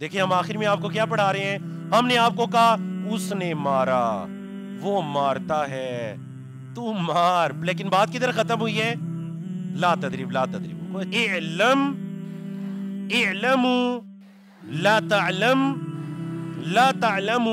دیکھیں ہم آخر میں آپ کو کیا پڑھا رہے ہیں ہم نے آپ کو کہا اس نے مارا وہ مارتا ہے تو مار لیکن بات کدھر ختم ہوئی ہے لا تدریب لا تدریب اعلم لا تعلم لا تعلم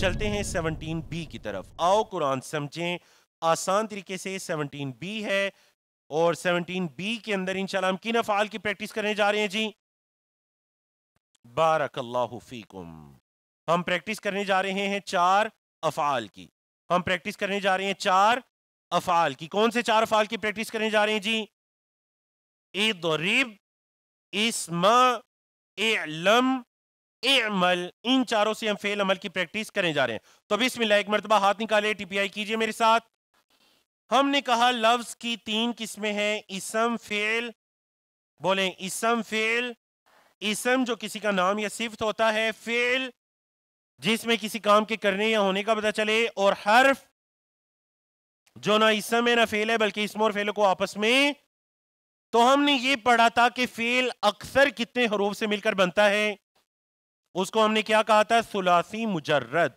چلتے ہیں سیونٹین بی کی طرف آؤ قرآن سمجھیں آسان طریقے سے سیونٹین بی ہے اور سیونٹین بی کے اندر انشاءاللہ ہم کن افعال کی پریکٹس کرنے جا رہے ہیں جی بارک اللہ فیکم ہم پریکٹس کرنے جا رہے ہیں چار افعال کی ہم پریکٹس کرنے جا رہے ہیں چار افعال کی کون سے چار افعال کی پریکٹس کرنے جا رہے ہیں جی اے دو ریب اسم اعلم اعمل ان چاروں سے ہم فیل عمل کی پریکٹس کریں جا رہے ہیں تو اب اس ایک مرتبہ ہاتھ نکالے ٹی پی آئی کیجئے میرے ساتھ ہم نے کہا لفظ کی تین قسمیں ہیں اسم فیل بولیں اسم فیل اسم جو کسی کا نام یا صفت ہوتا ہے فیل جس میں کسی کام کے کرنے یا ہونے کا بتا چلے اور حرف جو نہ اسم ہے نہ فیل ہے بلکہ اسم اور فیل کو آپس میں تو ہم نے یہ پڑھا تھا کہ فیل اکثر کتنے حروف سے مل کر بنتا ہے اس کو ہم نے کیا کہا تھا سلاسی مجرد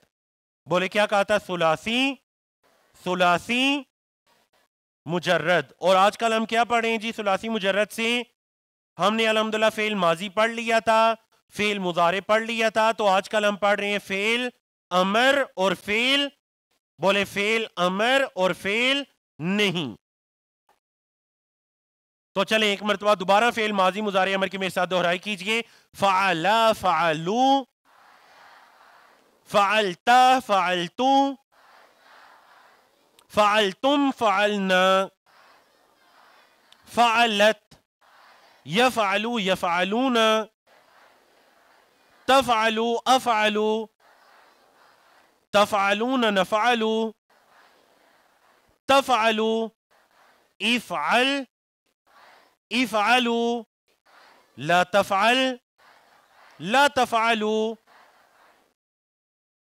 بولے کیا کہا تھا سلاسی سلاسی مجرد اور آج کل ہم کیا پڑھ رہے ہیں جی سلاسی مجرد سے ہم نے الحمدللہ فیل ماضی پڑھ لیا تھا فیل مزارے پڑھ لیا تھا تو آج کل ہم پڑھ رہے ہیں فیل امر اور فیل بولے فیل امر اور فیل نہیں تو چلیں ایک مرتبہ دوبارہ فعل ماضی مظارے امر کے میرے ساتھ دہرائی کیجئے فعلا فعلو فعلتا فعلتو فعلتم فعلنا فعلت یفعلو یفعلون تفعلو افعلو تفعلون نفعلو تفعلو افعل فال لا تفعل لا تفعلوا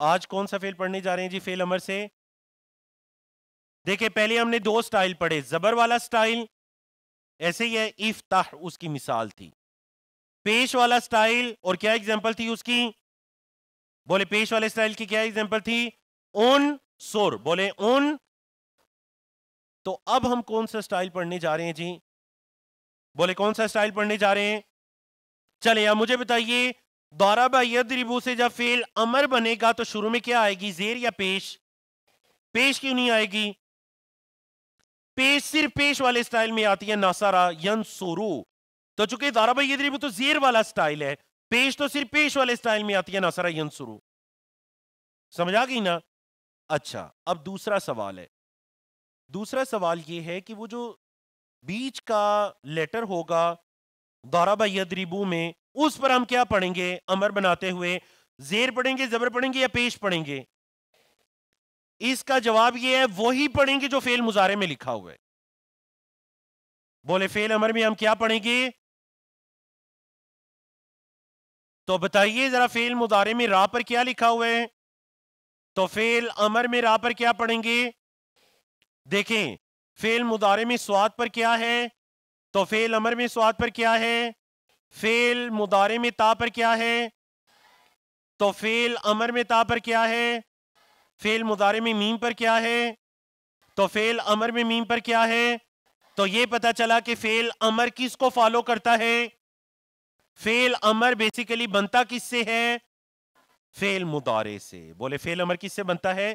آج کون سا فیل پڑھنے جا رہے ہیں جی فیل امر سے دیکھیں پہلے ہم نے دو سٹائل پڑھے زبر والا سٹائل ایسے ہی ہے افتح اس کی مثال تھی پیش والا سٹائل اور کیا ایگزامپل تھی اس کی بولے پیش والے سٹائل کی کیا ایگزامپل تھی اون سور بولے اون تو اب ہم کون سا سٹائل پڑھنے جا رہے ہیں جی بولے کون سا اسٹائل پڑھنے جا رہے ہیں چلے اب مجھے بتائیے دورہ بید ریبو سے جب فیل امر بنے گا تو شروع میں کیا آئے گی زیر یا پیش پیش کیوں نہیں آئے گی پیش پیش صرف والے میں آتی ہے ناسارا ین سورو تو چونکہ دارا ریبو تو زیر والا اسٹائل ہے پیش تو صرف پیش والے اسٹائل میں آتی ہے ناسارا ین سورو سمجھا گئی نا اچھا اب دوسرا سوال ہے دوسرا سوال یہ ہے کہ وہ جو بیچ کا لیٹر ہوگا دورہ بھائی بو میں اس پر ہم کیا پڑھیں گے امر بناتے ہوئے زیر پڑھیں گے زبر پڑھیں گے یا پیش پڑھیں گے اس کا جواب یہ ہے وہی پڑھیں گے جو فیل مزارے میں لکھا ہوا ہے بولے فیل امر میں ہم کیا پڑھیں گے تو بتائیے ذرا فیل مزارے میں راہ پر کیا لکھا ہوا ہے تو فیل امر میں راہ پر کیا پڑھیں گے دیکھیں فیل مدارے میں سواد پر کیا ہے تو فیل امر میں سواد پر کیا ہے فیل مدارے میں تا پر کیا ہے تو فیل امر میں تا پر کیا ہے فیل مدارے میں میم پر کیا ہے تو فیل امر میں میم پر کیا ہے تو یہ پتا چلا کہ فیل امر کس کو فالو کرتا ہے فیل امر بیسیکلی بنتا کس سے ہے فیل مدارے سے بولے فیل امر کس سے بنتا ہے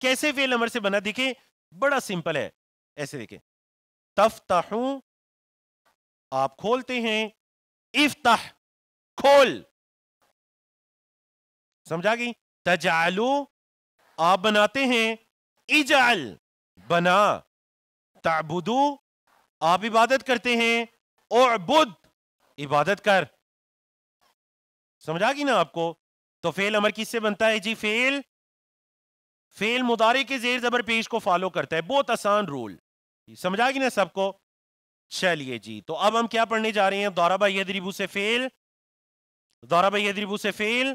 کیسے فیل امر سے بنا دیکھیں بڑا سمپل ہے ایسے دیکھیں تفتحو آپ کھولتے ہیں افتح کھول سمجھا گی تجعلو آپ بناتے ہیں اجعل بنا تعبدو آپ عبادت کرتے ہیں اعبد عبادت کر سمجھا گی نا آپ کو تو فیل امر کس سے بنتا ہے جی فیل فیل مدارے کے زیر زبر پیش کو فالو کرتا ہے بہت آسان رول سمجھا گی نا سب کو چلیے جی تو اب ہم کیا پڑھنے جا رہے ہیں دورا بھائی ادریبو سے فیل دورہ بھائی ادریبو سے فیل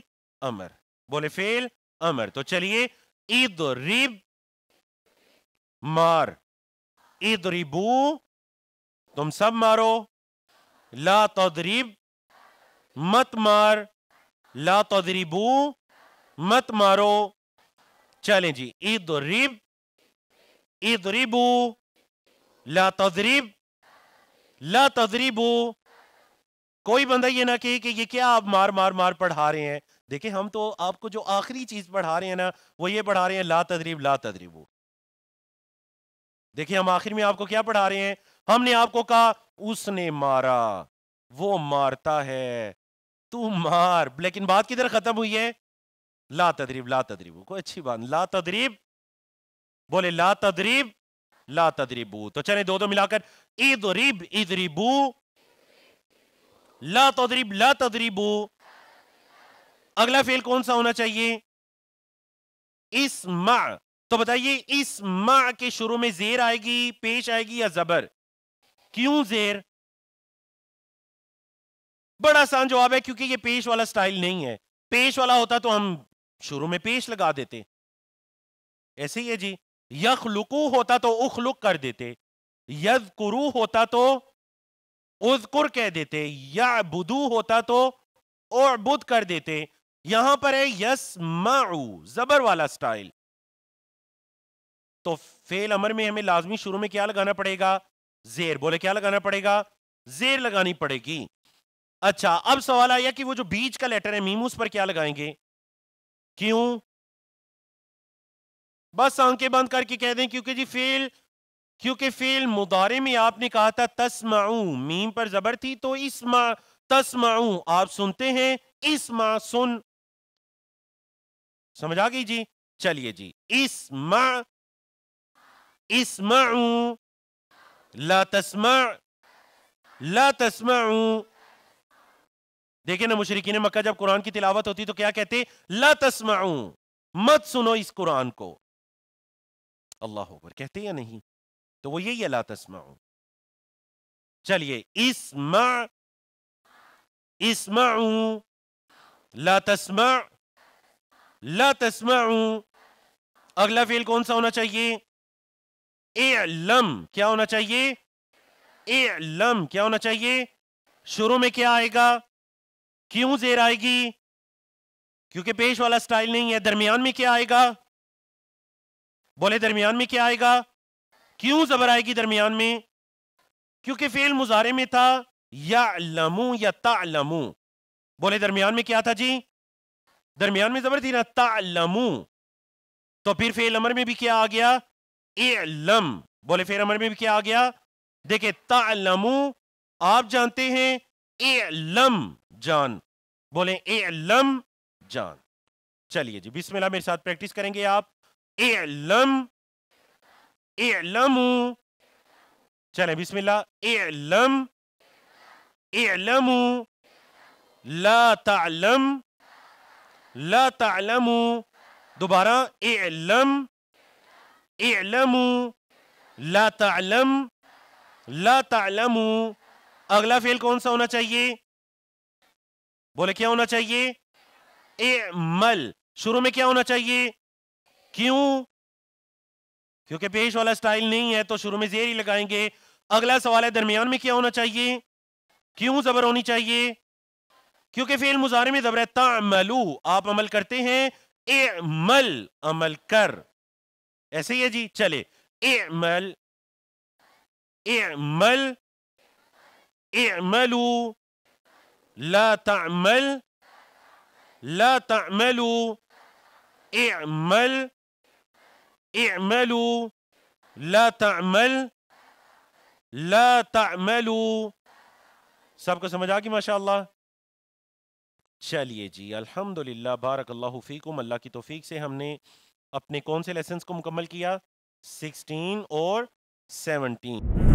امر بولے فیل امر تو چلیے عید ریبو تم سب مارو لا تدریب مت مار لا تدریبو مت مارو چلیں جی عید عید ریبو لا تضریب لا ہو کوئی بندہ یہ نہ کہے کہ یہ کیا آپ مار مار مار پڑھا رہے ہیں دیکھیں ہم تو آپ کو جو آخری چیز پڑھا رہے ہیں نا وہ یہ پڑھا رہے ہیں لا تدریب لا ہو دیکھیں ہم آخر میں آپ کو کیا پڑھا رہے ہیں ہم نے آپ کو کہا اس نے مارا وہ مارتا ہے تو مار لیکن بات کدھر ختم ہوئی ہے لا تدریب لا تدریب کوئی اچھی بات لا تدریب بولے لا تدریب لا تدریبو تو چلے دو دو ملا کر ادریب ادریبو لا لا تدریب تدریبو اگلا کون سا ہونا چاہیے اسمع اسمع تو بتائیے کے شروع میں زیر آئے گی پیش آئے گی یا زبر کیوں زیر بڑا آسان جواب ہے کیونکہ یہ پیش والا سٹائل نہیں ہے پیش والا ہوتا تو ہم شروع میں پیش لگا دیتے ایسے ہی ہے جی یخلقو ہوتا تو اخ لک کر دیتے یز کرو ہوتا تو از کہہ دیتے بدو ہوتا تو بدھ کر دیتے یہاں پر ہے یس زبر والا سٹائل تو فیل امر میں ہمیں لازمی شروع میں کیا لگانا پڑے گا زیر بولے کیا لگانا پڑے گا زیر لگانی پڑے گی اچھا اب سوال آیا کہ وہ جو بیچ کا لیٹر ہے میم اس پر کیا لگائیں گے کیوں بس آنکھیں بند کر کے کہہ دیں کیونکہ جی فیل کیونکہ فیل مدارے میں آپ نے کہا تھا تسمعو میم پر زبر تھی تو تسمعو آپ سنتے ہیں اسما سن سمجھ آ گئی جی چلیے جی اسما اسمعو لا تسمع لا تسمعو دیکھیں نا مشرقین مکہ جب قرآن کی تلاوت ہوتی تو کیا کہتے لا تسمعو مت سنو اس قرآن کو اللہ اکبر کہتے یا نہیں تو وہ یہی اللہ لا تسما چلیے اسم لا تسمع لا تسما اگلا فیل کون سا ہونا چاہیے اے کیا ہونا چاہیے اے کیا ہونا چاہیے شروع میں کیا آئے گا کیوں زیر آئے گی کیونکہ پیش والا سٹائل نہیں ہے درمیان میں کیا آئے گا بولے درمیان میں کیا آئے گا کیوں زبر آئے گی درمیان میں کیونکہ فیل مزارے میں تھا یا لمو یا تا بولے درمیان میں کیا تھا جی درمیان میں زبر تھی نا تا تو پھر فیل امر میں بھی کیا آ گیا اے بولے فیل امر میں بھی کیا آ گیا دیکھے تا آپ جانتے ہیں اعلم جان بولے جان چلیے جی بسم اللہ میرے ساتھ پریکٹس کریں گے آپ اعلم اے چلیں بسم اللہ اعلم اے لا تعلم لا لم دوبارہ اعلم الم لا تعلم لا لم اگلا فعل کون سا ہونا چاہیے بولے کیا ہونا چاہیے اعمل شروع میں کیا ہونا چاہیے کیوں کیونکہ پیش والا سٹائل نہیں ہے تو شروع میں زیر ہی لگائیں گے اگلا سوال ہے درمیان میں کیا ہونا چاہیے کیوں زبر ہونی چاہیے کیونکہ فعل مظاہرے میں زبر ہے تعملو آپ عمل کرتے ہیں اعمل عمل کر ایسے ہی ہے جی چلے اعمل اعمل اعملو لا تعمل لا تعملو اعمل اعملوا لا تعمل لا تعملوا سب کو سمجھ آ گی ماشاء اللہ چلیے جی الحمد للہ بارک اللہ فیکم اللہ کی توفیق سے ہم نے اپنے کون سے لیسنس کو مکمل کیا سکسٹین اور سیونٹین